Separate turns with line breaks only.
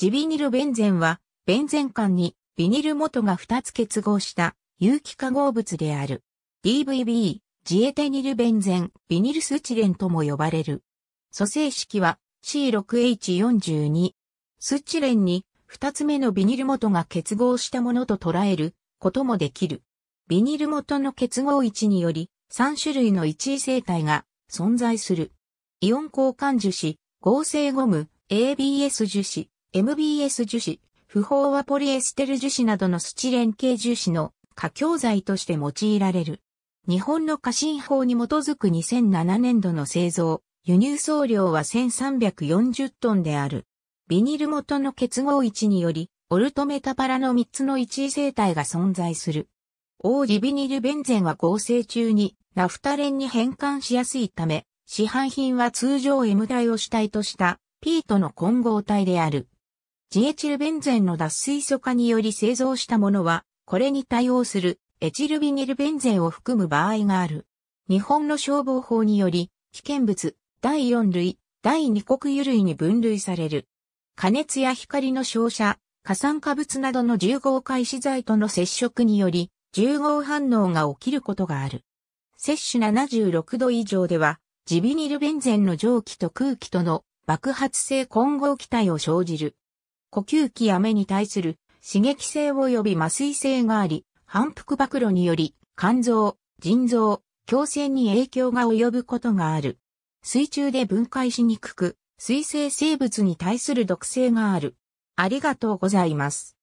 ジ
ビニルベンゼンは、ベンゼン間にビニル元が2つ結合した有機化合物である。DVB、ジエテニルベンゼン、ビニルスチレンとも呼ばれる。組成式は C6H42。スチレンに2つ目のビニル元が結合したものと捉えることもできる。ビニル元の結合位置により3種類の一位生体が存在する。イオン交換樹脂、合成ゴム、ABS 樹脂、MBS 樹脂、不飽和ポリエステル樹脂などのスチレン系樹脂の化教材として用いられる。日本の過信法に基づく2007年度の製造、輸入総量は1340トンである。ビニル元の結合位置により、オルトメタパラの3つの一位生態が存在する。オーリビニルベンゼンは合成中にナフタレンに変換しやすいため、市販品は通常 M 台を主体としたピートの混合体である。ジエチルベンゼンの脱水素化により製造したものは、これに対応するエチルビニルベンゼンを含む場合がある。日本の消防法により、危険物第4類、第2国油類に分類される。加熱や光の照射、加酸化物などの重合開始剤との接触により、重合反応が起きることがある。摂取76度以上では、ジビニルベンゼンの蒸気と空気との爆発性混合気体を生じる。呼吸器や目に対する刺激性及び麻酔性があり、反復暴露により肝臓、腎臓、胸腺に影響が及ぶことがある。水中で分解しにくく、水生生物に対する毒性がある。
ありがとうございます。